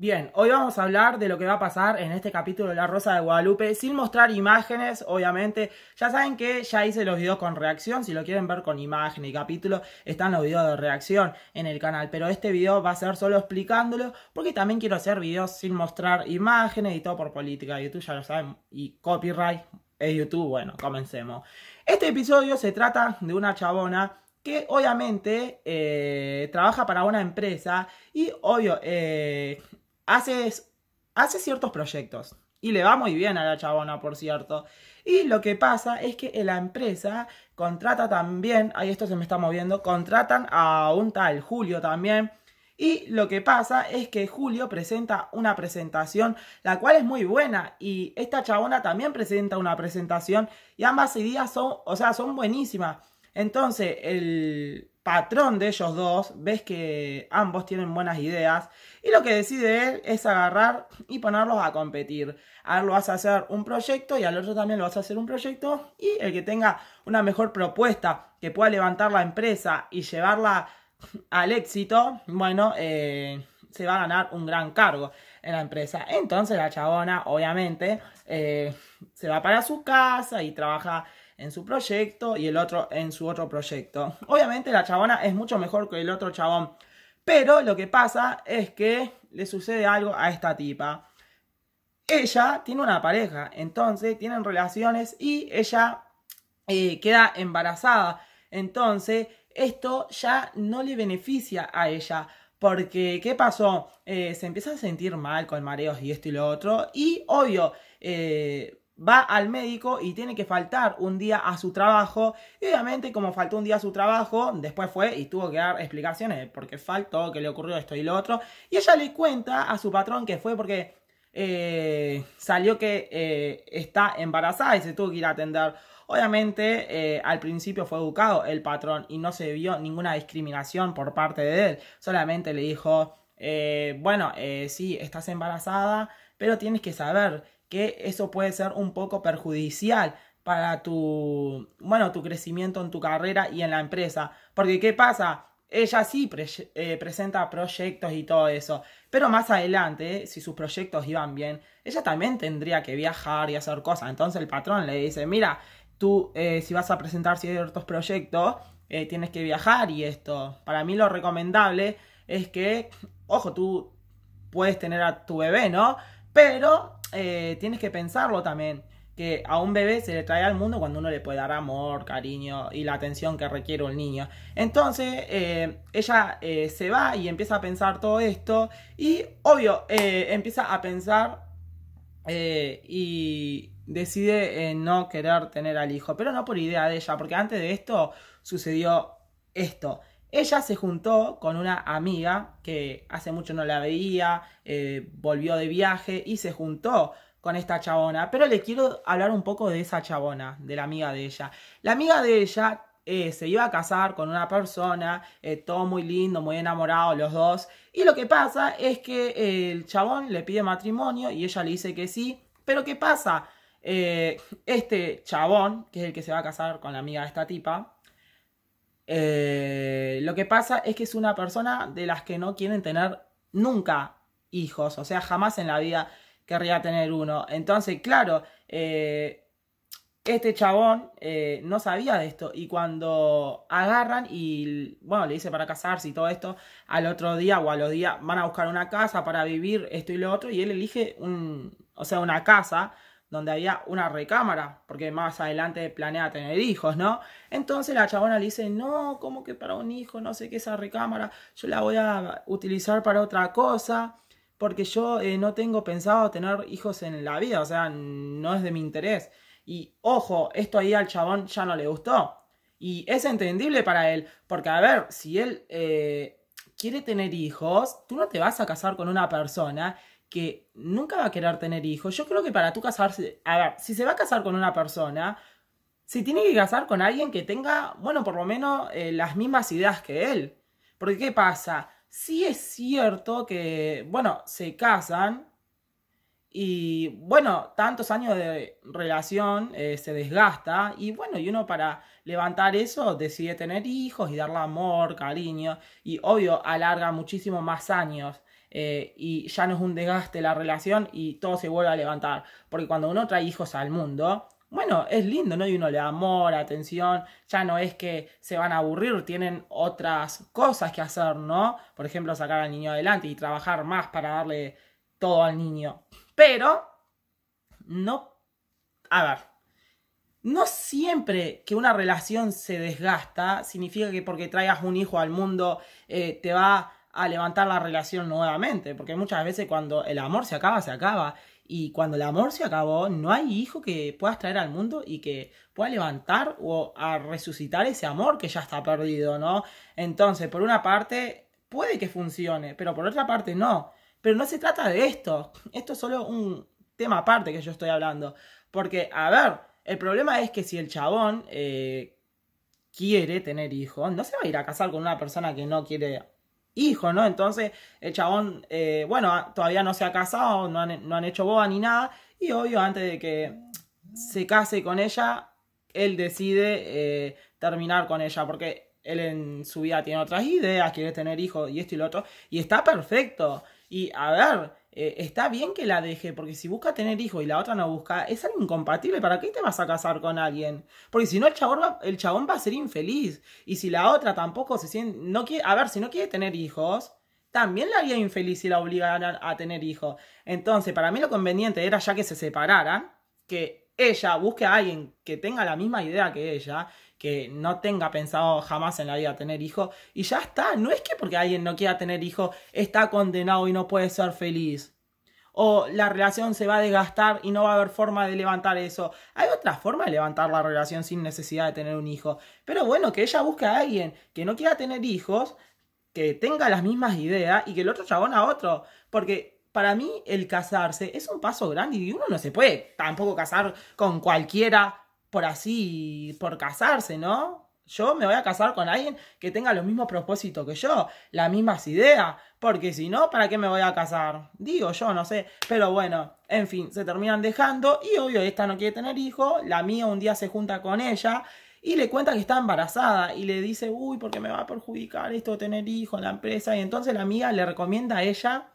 Bien, hoy vamos a hablar de lo que va a pasar en este capítulo de La Rosa de Guadalupe sin mostrar imágenes, obviamente. Ya saben que ya hice los videos con reacción, si lo quieren ver con imagen y capítulo, están los videos de reacción en el canal. Pero este video va a ser solo explicándolo porque también quiero hacer videos sin mostrar imágenes y todo por política. YouTube ya lo saben y copyright de YouTube. Bueno, comencemos. Este episodio se trata de una chabona que obviamente eh, trabaja para una empresa y obvio eh, hace, hace ciertos proyectos. Y le va muy bien a la chabona, por cierto. Y lo que pasa es que la empresa contrata también, ahí esto se me está moviendo, contratan a un tal Julio también. Y lo que pasa es que Julio presenta una presentación, la cual es muy buena. Y esta chabona también presenta una presentación. Y ambas ideas son, o sea, son buenísimas. Entonces, el patrón de ellos dos, ves que ambos tienen buenas ideas y lo que decide él es agarrar y ponerlos a competir. A él lo a hacer un proyecto y al otro también lo vas a hacer un proyecto y el que tenga una mejor propuesta que pueda levantar la empresa y llevarla al éxito, bueno, eh, se va a ganar un gran cargo en la empresa. Entonces la chabona, obviamente, eh, se va para su casa y trabaja en su proyecto y el otro en su otro proyecto. Obviamente la chabona es mucho mejor que el otro chabón, pero lo que pasa es que le sucede algo a esta tipa. Ella tiene una pareja, entonces tienen relaciones y ella eh, queda embarazada. Entonces esto ya no le beneficia a ella. Porque, ¿qué pasó? Eh, se empieza a sentir mal con mareos y esto y lo otro. Y obvio, eh, va al médico y tiene que faltar un día a su trabajo. Y obviamente como faltó un día a su trabajo, después fue y tuvo que dar explicaciones Porque por faltó, que le ocurrió esto y lo otro. Y ella le cuenta a su patrón que fue porque eh, salió que eh, está embarazada y se tuvo que ir a atender. Obviamente eh, al principio fue educado el patrón y no se vio ninguna discriminación por parte de él. Solamente le dijo, bueno, sí, estás embarazada, pero tienes que saber que eso puede ser un poco perjudicial para tu, bueno, tu crecimiento en tu carrera y en la empresa. Porque ¿qué pasa? Ella sí eh, presenta proyectos y todo eso, pero más adelante, si sus proyectos iban bien, ella también tendría que viajar y hacer cosas. Entonces el patrón le dice, mira, tú eh, si vas a presentar ciertos proyectos, eh, tienes que viajar y esto. Para mí lo recomendable es que, ojo, tú puedes tener a tu bebé, ¿no? Pero eh, tienes que pensarlo también. Que a un bebé se le trae al mundo cuando uno le puede dar amor, cariño y la atención que requiere un niño. Entonces eh, ella eh, se va y empieza a pensar todo esto y obvio empieza a pensar y decide no querer tener al hijo, pero no por idea de ella, porque antes de esto sucedió esto. Ella se juntó con una amiga que hace mucho no la veía, eh, volvió de viaje y se juntó con esta chabona. Pero le quiero hablar un poco de esa chabona, de la amiga de ella. La amiga de ella eh, se iba a casar con una persona, eh, todo muy lindo, muy enamorado los dos. Y lo que pasa es que el chabón le pide matrimonio y ella le dice que sí. Pero ¿qué pasa? este chabón, que es el que se va a casar con la amiga de esta tipa, eh, lo que pasa es que es una persona de las que no quieren tener nunca hijos, o sea, jamás en la vida querría tener uno. Entonces, claro, eh, este chabón eh, no sabía de esto y cuando agarran y, bueno, le dice para casarse y todo esto, al otro día o a los días van a buscar una casa para vivir esto y lo otro y él elige un, o sea, una casa donde había una recámara, porque más adelante planea tener hijos, ¿no? Entonces la chabona le dice, no, como que para un hijo? No sé qué esa recámara, yo la voy a utilizar para otra cosa, porque yo eh, no tengo pensado tener hijos en la vida, o sea, no es de mi interés. Y ojo, esto ahí al chabón ya no le gustó. Y es entendible para él, porque a ver, si él eh, quiere tener hijos, tú no te vas a casar con una persona que nunca va a querer tener hijos. Yo creo que para tú casarse, a ver, si se va a casar con una persona, se tiene que casar con alguien que tenga, bueno, por lo menos eh, las mismas ideas que él. Porque ¿qué pasa? Si es cierto que, bueno, se casan y, bueno, tantos años de relación eh, se desgasta y, bueno, y uno para levantar eso decide tener hijos y darle amor, cariño y, obvio, alarga muchísimo más años. Eh, y ya no es un desgaste la relación y todo se vuelve a levantar. Porque cuando uno trae hijos al mundo, bueno, es lindo, ¿no? Y uno le da amor, atención, ya no es que se van a aburrir, tienen otras cosas que hacer, ¿no? Por ejemplo, sacar al niño adelante y trabajar más para darle todo al niño. Pero, no, a ver, no siempre que una relación se desgasta significa que porque traigas un hijo al mundo eh, te va a levantar la relación nuevamente, porque muchas veces cuando el amor se acaba, se acaba, y cuando el amor se acabó, no hay hijo que puedas traer al mundo y que pueda levantar o a resucitar ese amor que ya está perdido, ¿no? Entonces, por una parte, puede que funcione, pero por otra parte no. Pero no se trata de esto, esto es solo un tema aparte que yo estoy hablando, porque, a ver, el problema es que si el chabón... Eh, quiere tener hijo, no se va a ir a casar con una persona que no quiere hijos, ¿no? Entonces el chabón, eh, bueno, ah, todavía no se ha casado, no han, no han hecho boda ni nada, y obvio, antes de que se case con ella, él decide eh, terminar con ella, porque él en su vida tiene otras ideas, quiere tener hijos y esto y lo otro, y está perfecto. Y a ver, eh, está bien que la deje, porque si busca tener hijos y la otra no busca, es algo incompatible. ¿Para qué te vas a casar con alguien? Porque si no, el chabón va, el chabón va a ser infeliz. Y si la otra tampoco se siente. No quiere, a ver, si no quiere tener hijos, también la haría infeliz si la obligaran a tener hijos. Entonces, para mí lo conveniente era ya que se separaran, que ella busque a alguien que tenga la misma idea que ella que no tenga pensado jamás en la vida tener hijos y ya está, no es que porque alguien no quiera tener hijos está condenado y no puede ser feliz. O la relación se va a desgastar y no va a haber forma de levantar eso. Hay otra forma de levantar la relación sin necesidad de tener un hijo. Pero bueno, que ella busque a alguien que no quiera tener hijos, que tenga las mismas ideas y que el otro chabón a otro. Porque para mí el casarse es un paso grande y uno no se puede tampoco casar con cualquiera por así, por casarse, ¿no? Yo me voy a casar con alguien que tenga los mismos propósitos que yo, las mismas ideas, porque si no, ¿para qué me voy a casar? Digo yo, no sé. Pero bueno, en fin, se terminan dejando y obvio, esta no quiere tener hijo, la mía un día se junta con ella y le cuenta que está embarazada y le dice, uy, porque me va a perjudicar esto de tener hijo en la empresa. Y entonces la amiga le recomienda a ella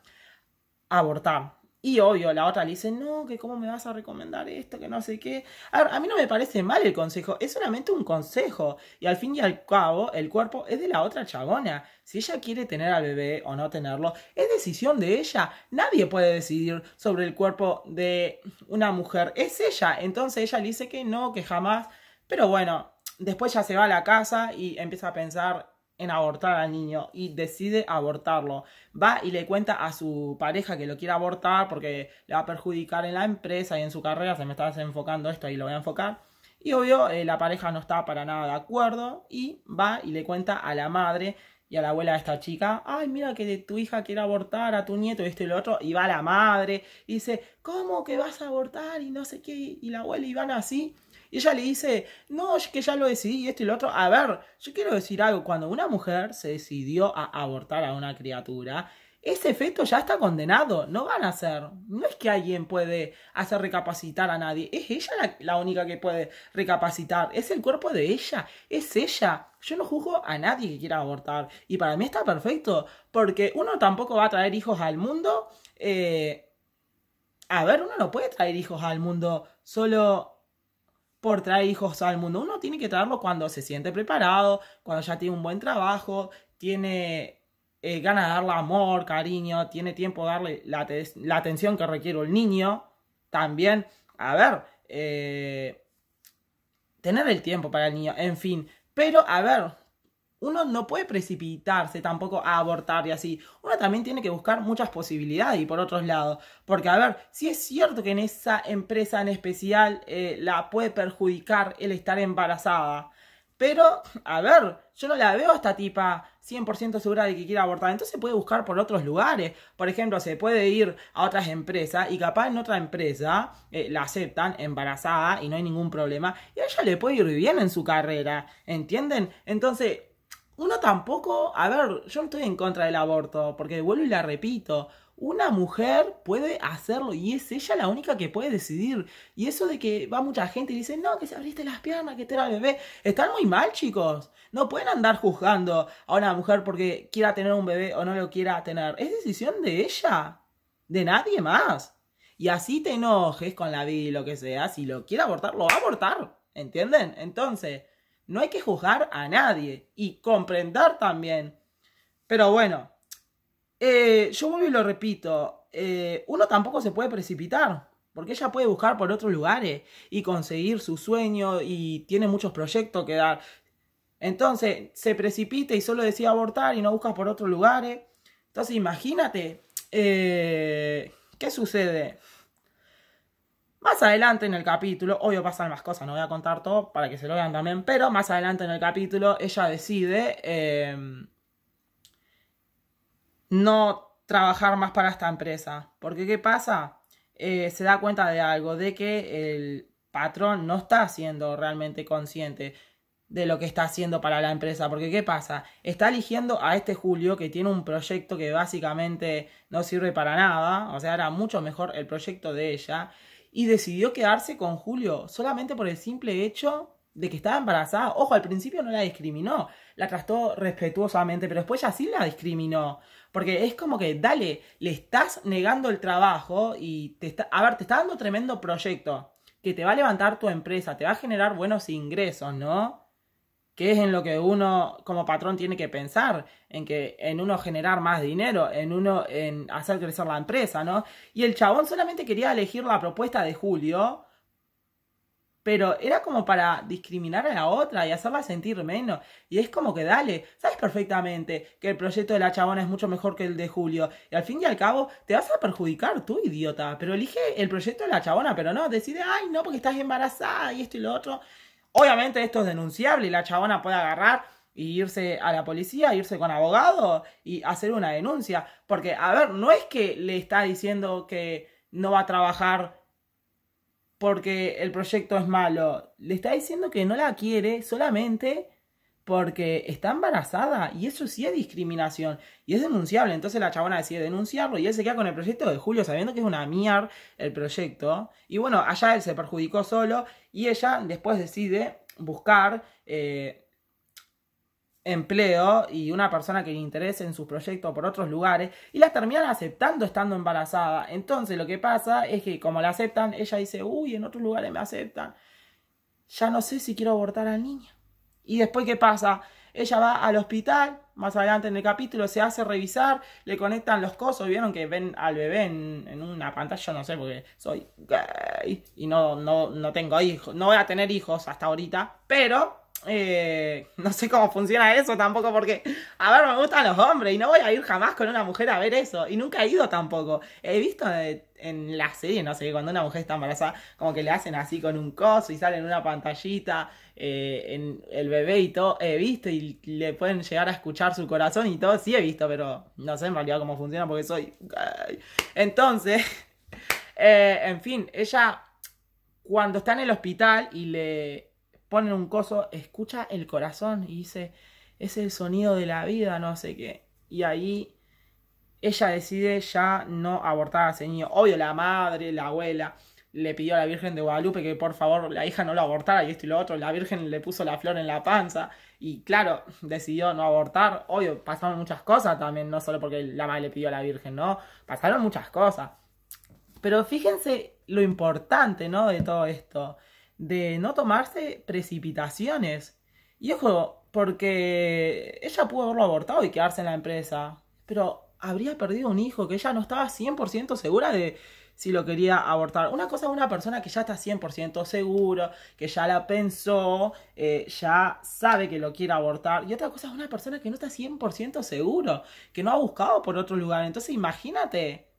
abortar. Y obvio, la otra le dice, no, que cómo me vas a recomendar esto, que no sé qué. A, mí no me parece mal el consejo, es solamente un consejo. Y al fin y al cabo, el cuerpo es de la otra chagona. Si ella quiere tener al bebé o no tenerlo, es decisión de ella. Nadie puede decidir sobre el cuerpo de una mujer, es ella. Entonces ella le dice que no, que jamás. Pero bueno, después ya se va a la casa y empieza a pensar en abortar al niño y decide abortarlo. Va y le cuenta a su pareja que lo quiere abortar porque le va a perjudicar en la empresa y en su carrera. Se me está desenfocando esto y lo voy a enfocar. Y obvio, eh, la pareja no está para nada de acuerdo y va y le cuenta a la madre y a la abuela de esta chica, ay, mira que tu hija quiere abortar a tu nieto y esto y lo otro, y va la madre y dice, ¿cómo que vas a abortar? Y no sé qué, y la abuela y van así. Y ella le dice, no, es que ya lo decidí, esto y lo otro. A ver, yo quiero decir algo, cuando una mujer se decidió a abortar a una criatura, ese efecto ya está condenado, no van a ser. No es que alguien puede hacer recapacitar a nadie, es ella la, única que puede recapacitar, es el cuerpo de ella, es ella. Yo no juzgo a nadie que quiera abortar y para mí está perfecto, porque uno tampoco va a traer hijos al mundo. Eh, a ver, uno no puede traer hijos al mundo solo por traer hijos al mundo. Uno tiene que traerlo cuando se siente preparado, cuando ya tiene un buen trabajo, tiene eh, ganas de darle amor, cariño, tiene tiempo de darle la, atención que requiere el niño. También, a ver, eh, tener el tiempo para el niño, en fin. Pero, a ver, uno no puede precipitarse tampoco a abortar y así. Uno también tiene que buscar muchas posibilidades y por otros lados. Porque, a ver, si es cierto que en esa empresa en especial eh, la puede perjudicar el estar embarazada. Pero, a ver, yo no la veo a esta tipa 100% segura de que quiera abortar. Entonces puede buscar por otros lugares. Por ejemplo, se puede ir a otras empresas y capaz en otra empresa eh, la aceptan embarazada y no hay ningún problema. Y a ella le puede ir bien en su carrera. ¿Entienden? Entonces, uno tampoco, a ver, yo no estoy en contra del aborto, porque vuelvo y la repito, una mujer puede hacerlo y es ella la única que puede decidir. Y eso de que va mucha gente y dice, no, que se abriste las piernas, que te era bebé, están muy mal, chicos. No pueden andar juzgando a una mujer porque quiera tener un bebé o no lo quiera tener. Es decisión de ella, de nadie más. Y así te enojes con la vida y lo que sea, si lo quiere abortar, lo va a abortar. ¿Entienden? Entonces, no hay que juzgar a nadie y comprender también. Pero bueno, eh, yo vuelvo y lo repito, eh, uno tampoco se puede precipitar, porque ella puede buscar por otros lugares y conseguir su sueño y tiene muchos proyectos que dar. Entonces, se precipita y solo decide abortar y no busca por otros lugares. Entonces, imagínate, eh, ¿qué sucede? Más adelante en el capítulo, obvio pasan más cosas, no voy a contar todo para que se lo vean también, pero más adelante en el capítulo ella decide em, no trabajar más para esta empresa. Porque ¿qué pasa? Eh, se da cuenta de algo, de que el patrón no está siendo realmente consciente de lo que está haciendo para la empresa. Porque ¿qué pasa? Está eligiendo a este Julio que tiene un proyecto que básicamente no sirve para nada. O sea, era mucho mejor el proyecto de ella y decidió quedarse con Julio solamente por el simple hecho de que estaba embarazada. Ojo, al principio no la discriminó, la trató respetuosamente, pero después ya sí la discriminó. Porque es como que, dale, le estás negando el trabajo y te está, a ver, te está dando tremendo proyecto que te va a levantar tu empresa, te va a generar buenos ingresos, ¿no? que es en lo que uno como patrón tiene que pensar, en que en uno generar más dinero, en uno en hacer crecer la empresa, ¿no? Y el chabón solamente quería elegir la propuesta de Julio, pero era como para discriminar a la otra y hacerla sentir menos. Y es como que dale, sabes perfectamente que el proyecto de la chabona es mucho mejor que el de Julio. Y al fin y al cabo, te vas a perjudicar tú, idiota. Pero elige el proyecto de la chabona, pero no, decide, ay, no, porque estás embarazada y esto y lo otro. Obviamente esto es denunciable y la chabona puede agarrar y irse a la policía, irse con abogado y hacer una denuncia. Porque, a ver, no es que le está diciendo que no va a trabajar porque el proyecto es malo. Le está diciendo que no la quiere solamente porque está embarazada y eso sí es discriminación y es denunciable. Entonces la chabona decide denunciarlo y él se queda con el proyecto de Julio sabiendo que es una miar el proyecto. Y bueno, allá él se perjudicó solo y ella después decide buscar eh, empleo y una persona que le interese en su proyecto por otros lugares y la terminan aceptando estando embarazada. Entonces lo que pasa es que como la aceptan, ella dice, uy, en otros lugares me aceptan. Ya no sé si quiero abortar al niño y después, ¿qué pasa? Ella va al hospital, más adelante en el capítulo, se hace revisar, le conectan los cosos, vieron que ven al bebé en, en una pantalla, no sé, porque soy gay y no, no, no tengo hijos, no voy a tener hijos hasta ahorita, pero eh, no sé cómo funciona eso tampoco porque, a ver, me gustan los hombres y no voy a ir jamás con una mujer a ver eso. Y nunca he ido tampoco. He visto en la serie, no sé, cuando una mujer está embarazada, como que le hacen así con un coso y sale en una pantallita eh, en el bebé y todo. He visto y le pueden llegar a escuchar su corazón y todo. Sí he visto, pero no sé en realidad cómo funciona porque soy... Entonces, eh, en fin, ella cuando está en el hospital y le ponen un coso, escucha el corazón y dice, es el sonido de la vida, no sé qué. Y ahí ella decide ya no abortar a ese niño. Obvio, la madre, la abuela, le pidió a la Virgen de Guadalupe que por favor la hija no lo abortara y esto y lo otro. La Virgen le puso la flor en la panza y claro, decidió no abortar. Obvio, pasaron muchas cosas también, no solo porque la madre le pidió a la Virgen, ¿no? Pasaron muchas cosas. Pero fíjense lo importante, ¿no? De todo esto de no tomarse precipitaciones. Y ojo, porque ella pudo haberlo abortado y quedarse en la empresa, pero habría perdido un hijo que ella no estaba 100% segura de si lo quería abortar. Una cosa es una persona que ya está 100% seguro, que ya la pensó, eh, ya sabe que lo quiere abortar. Y otra cosa es una persona que no está 100% seguro, que no ha buscado por otro lugar. Entonces imagínate,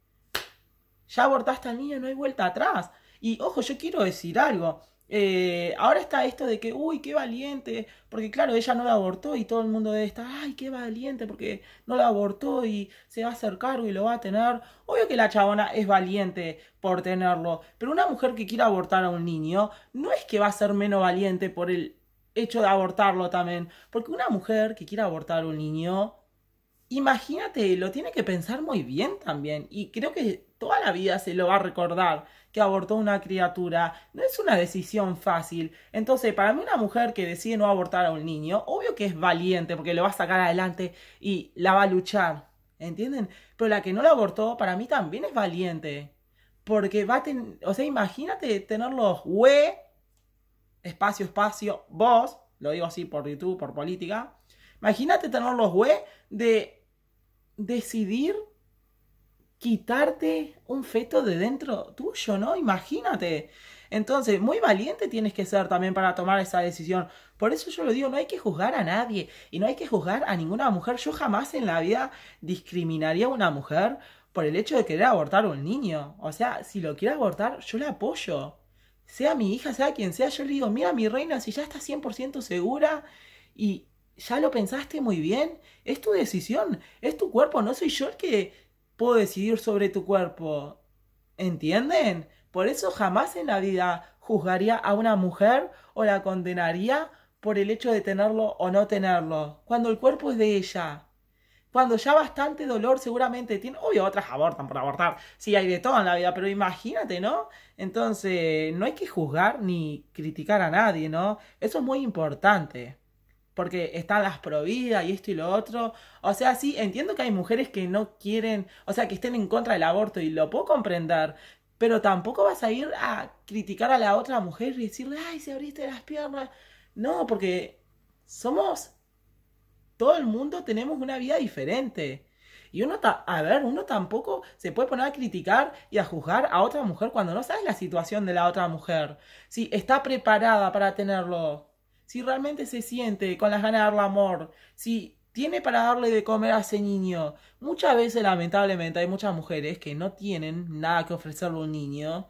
ya abortaste al niño, no hay vuelta atrás. Y ojo, yo quiero decir algo. Eh, ahora está esto de que, uy, qué valiente, porque claro, ella no la abortó y todo el mundo está, ay, qué valiente, porque no la abortó y se va a hacer cargo y lo va a tener. Obvio que la chabona es valiente por tenerlo, pero una mujer que quiera abortar a un niño no es que va a ser menos valiente por el hecho de abortarlo también, porque una mujer que quiera abortar a un niño, imagínate, lo tiene que pensar muy bien también y creo que toda la vida se lo va a recordar que abortó una criatura, no es una decisión fácil. Entonces, para mí una mujer que decide no abortar a un niño, obvio que es valiente porque lo va a sacar adelante y la va a luchar, ¿entienden? Pero la que no lo abortó, para mí también es valiente. Porque va a tener, o sea, imagínate tener los we, espacio, espacio, vos, lo digo así por YouTube, por política. Imagínate tener los we de decidir quitarte un feto de dentro tuyo, ¿no? Imagínate. Entonces, muy valiente tienes que ser también para tomar esa decisión. Por eso yo lo digo, no hay que juzgar a nadie y no hay que juzgar a ninguna mujer. Yo jamás en la vida discriminaría a una mujer por el hecho de querer abortar a un niño. O sea, si lo quiere abortar, yo le apoyo. Sea mi hija, sea quien sea, yo le digo, mira mi reina, si ya estás 100% segura y ya lo pensaste muy bien, es tu decisión, es tu cuerpo, no soy yo el que puedo decidir sobre tu cuerpo. ¿Entienden? Por eso jamás en la vida juzgaría a una mujer o la condenaría por el hecho de tenerlo o no tenerlo, cuando el cuerpo es de ella. Cuando ya bastante dolor seguramente tiene, obvio, otras abortan por abortar, sí hay de todo en la vida, pero imagínate, ¿no? Entonces, no hay que juzgar ni criticar a nadie, ¿no? Eso es muy importante porque están las providas y esto y lo otro. O sea, sí, entiendo que hay mujeres que no quieren, o sea, que estén en contra del aborto y lo puedo comprender, pero tampoco vas a ir a criticar a la otra mujer y decirle, ay, se abriste las piernas. No, porque somos, todo el mundo tenemos una vida diferente. Y uno, a ver, uno tampoco se puede poner a criticar y a juzgar a otra mujer cuando no sabes la situación de la otra mujer. Si está preparada para tenerlo, si realmente se siente con las ganas de darle amor, si tiene para darle de comer a ese niño. Muchas veces, lamentablemente, hay muchas mujeres que no tienen nada que ofrecerle a un niño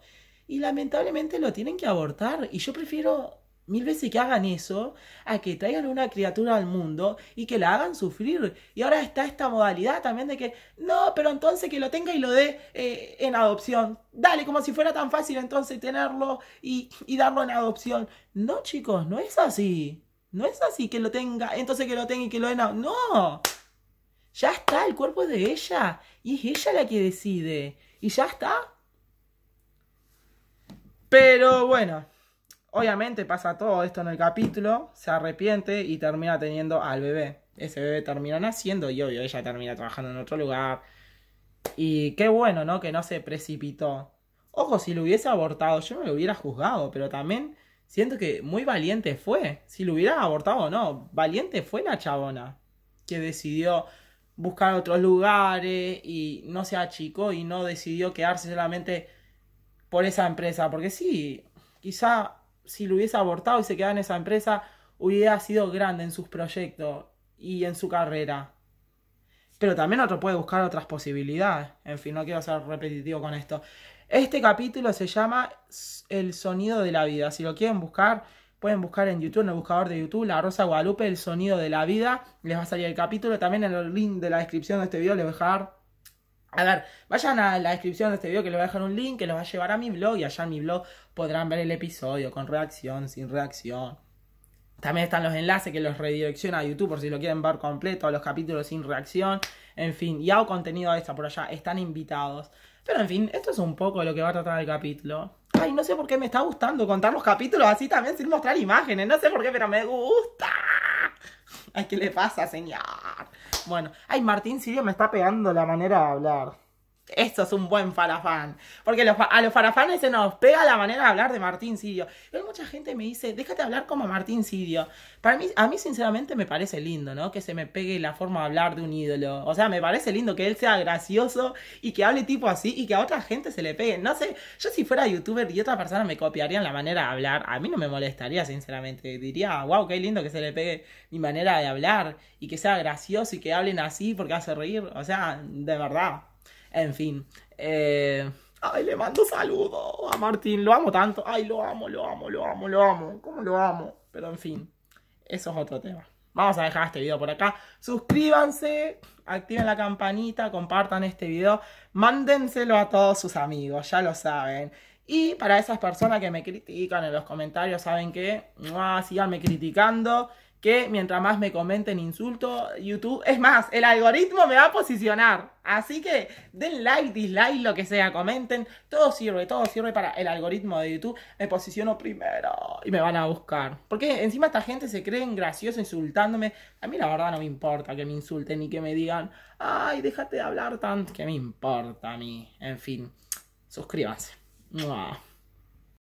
y lamentablemente lo tienen que abortar. Y yo prefiero mil veces que hagan eso a que traigan una criatura al mundo y que la hagan sufrir. Y ahora está esta modalidad también de que, no, pero entonces que lo tenga y lo dé eh, en adopción. Dale, como si fuera tan fácil entonces tenerlo y, darlo en adopción. No, chicos, no es así. No es así que lo tenga, entonces que lo tenga y que lo adopción. No. Ya está, el cuerpo es de ella. Y es ella la que decide. Y ya está. Pero bueno. Obviamente pasa todo esto en el capítulo, se arrepiente y termina teniendo al bebé. Ese bebé termina naciendo y obvio ella termina trabajando en otro lugar. Y qué bueno, ¿no? Que no se precipitó. Ojo, si lo hubiese abortado, yo no lo hubiera juzgado, pero también siento que muy valiente fue. Si lo hubiera abortado o no, valiente fue la chabona que decidió buscar otros lugares y no se achicó y no decidió quedarse solamente por esa empresa. Porque sí, quizá si lo hubiese abortado y se quedaba en esa empresa, hubiera sido grande en sus proyectos y en su carrera. Pero también otro puede buscar otras posibilidades. En fin, no quiero ser repetitivo con esto. Este capítulo se llama El sonido de la vida. Si lo quieren buscar, pueden buscar en YouTube, en el buscador de YouTube, La Rosa Guadalupe, El sonido de la vida. Les va a salir el capítulo. También en el link de la descripción de este video les voy a dejar a ver, vayan a la descripción de este video que les voy a dejar un link que los va a llevar a mi blog y allá en mi blog podrán ver el episodio con reacción, sin reacción. También están los enlaces que los redirecciona a YouTube por si lo quieren ver completo, los capítulos sin reacción, en fin, y hago contenido a esta por allá, están invitados. Pero en fin, esto es un poco lo que va a tratar el capítulo. Ay, no sé por qué me está gustando contar los capítulos así también sin mostrar imágenes, no sé por qué, pero me gusta. Ay, ¿qué le pasa, señor? Bueno, ay, Martín Sirio me está pegando la manera de hablar. Esto es un buen farafán. Porque a los farafanes se nos pega la manera de hablar de Martín Sirio. Pero hay mucha gente me dice, déjate hablar como Martín Sirio. Para mí, a mí sinceramente me parece lindo, ¿no? Que se me pegue la forma de hablar de un ídolo. O sea, me parece lindo que él sea gracioso y que hable tipo así y que a otra gente se le pegue. No sé, yo si fuera youtuber y otra persona me copiarían la manera de hablar, a mí no me molestaría, sinceramente. Diría, wow, qué lindo que se le pegue mi manera de hablar y que sea gracioso y que hablen así porque hace reír. O sea, de verdad. En fin. Eh, Ay, le mando saludos a Martín. Lo amo tanto. Ay, lo amo, lo amo, lo amo, lo amo. ¿Cómo lo amo? Pero en fin. Eso es otro tema. Vamos a dejar este video por acá. Suscríbanse, activen la campanita, compartan este video, mándenselo a todos sus amigos, ya lo saben. Y para esas personas que me critican en los comentarios, saben que Siganme criticando que mientras más me comenten insulto, YouTube, es más, el algoritmo me va a posicionar. Así que den like, dislike, lo que sea, comenten, todo sirve, todo sirve para el algoritmo de YouTube. Me posiciono primero y me van a buscar. Porque encima esta gente se creen gracioso insultándome. A mí la verdad no me importa que me insulten ni que me digan, ay, déjate de hablar tanto, que me importa a mí. En fin, suscríbanse.